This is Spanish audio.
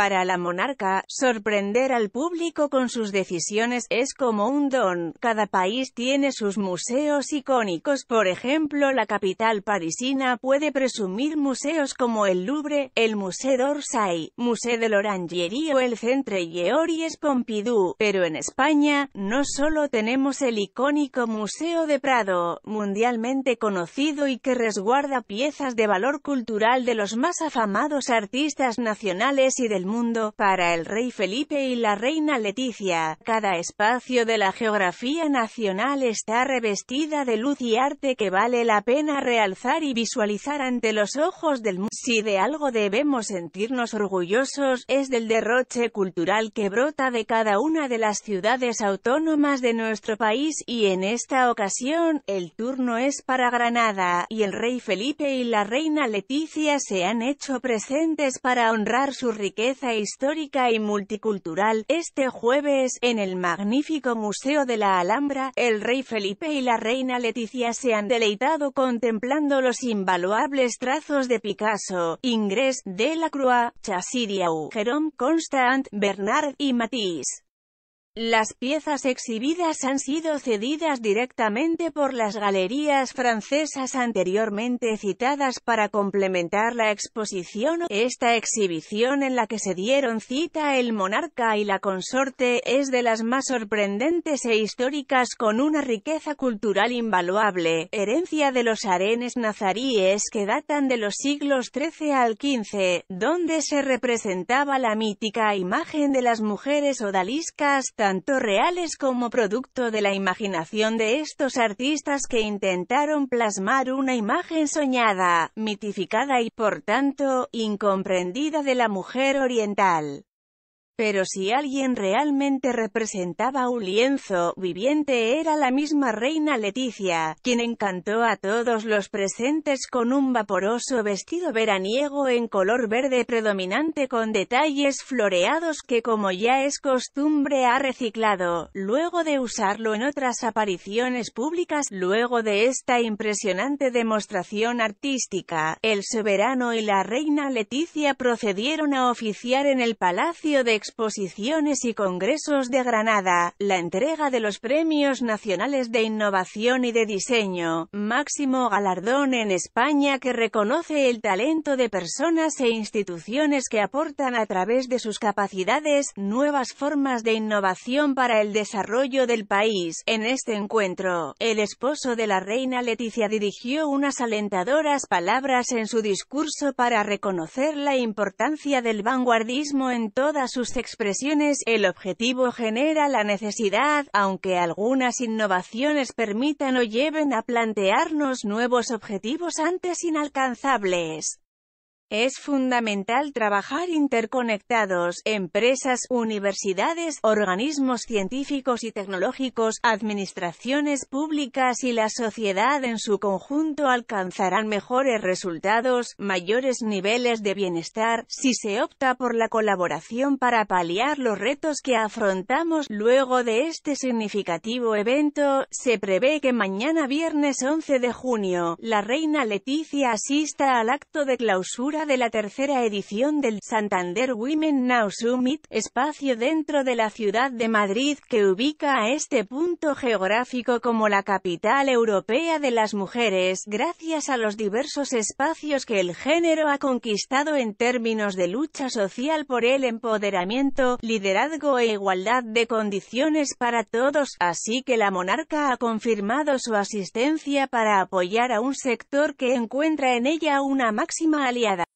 Para la monarca, sorprender al público con sus decisiones es como un don. Cada país tiene sus museos icónicos, por ejemplo la capital parisina puede presumir museos como el Louvre, el Museo d'Orsay, Museo de l'Orangerie o el Centre Georges Pompidou. Pero en España, no solo tenemos el icónico Museo de Prado, mundialmente conocido y que resguarda piezas de valor cultural de los más afamados artistas nacionales y del mundo, mundo, para el rey Felipe y la reina Leticia, cada espacio de la geografía nacional está revestida de luz y arte que vale la pena realzar y visualizar ante los ojos del mundo. Si de algo debemos sentirnos orgullosos, es del derroche cultural que brota de cada una de las ciudades autónomas de nuestro país, y en esta ocasión, el turno es para Granada, y el rey Felipe y la reina Leticia se han hecho presentes para honrar su riqueza histórica y multicultural, este jueves, en el magnífico Museo de la Alhambra, el rey Felipe y la reina Leticia se han deleitado contemplando los invaluables trazos de Picasso, Ingres, Delacroix, U, Jerome Constant, Bernard y Matisse. Las piezas exhibidas han sido cedidas directamente por las galerías francesas anteriormente citadas para complementar la exposición. Esta exhibición en la que se dieron cita el monarca y la consorte es de las más sorprendentes e históricas con una riqueza cultural invaluable, herencia de los arenes nazaríes que datan de los siglos XIII al XV, donde se representaba la mítica imagen de las mujeres odaliscas tanto reales como producto de la imaginación de estos artistas que intentaron plasmar una imagen soñada, mitificada y, por tanto, incomprendida de la mujer oriental. Pero si alguien realmente representaba un lienzo viviente era la misma reina Leticia, quien encantó a todos los presentes con un vaporoso vestido veraniego en color verde predominante con detalles floreados que como ya es costumbre ha reciclado, luego de usarlo en otras apariciones públicas. Luego de esta impresionante demostración artística, el soberano y la reina Leticia procedieron a oficiar en el Palacio de Ex exposiciones y congresos de Granada, la entrega de los Premios Nacionales de Innovación y de Diseño, máximo galardón en España que reconoce el talento de personas e instituciones que aportan a través de sus capacidades, nuevas formas de innovación para el desarrollo del país. En este encuentro, el esposo de la reina Leticia dirigió unas alentadoras palabras en su discurso para reconocer la importancia del vanguardismo en todas sus expresiones, el objetivo genera la necesidad, aunque algunas innovaciones permitan o lleven a plantearnos nuevos objetivos antes inalcanzables. Es fundamental trabajar interconectados, empresas, universidades, organismos científicos y tecnológicos, administraciones públicas y la sociedad en su conjunto alcanzarán mejores resultados, mayores niveles de bienestar, si se opta por la colaboración para paliar los retos que afrontamos. Luego de este significativo evento, se prevé que mañana viernes 11 de junio, la reina Leticia asista al acto de clausura de la tercera edición del Santander Women Now Summit, espacio dentro de la ciudad de Madrid que ubica a este punto geográfico como la capital europea de las mujeres, gracias a los diversos espacios que el género ha conquistado en términos de lucha social por el empoderamiento, liderazgo e igualdad de condiciones para todos, así que la monarca ha confirmado su asistencia para apoyar a un sector que encuentra en ella una máxima aliada.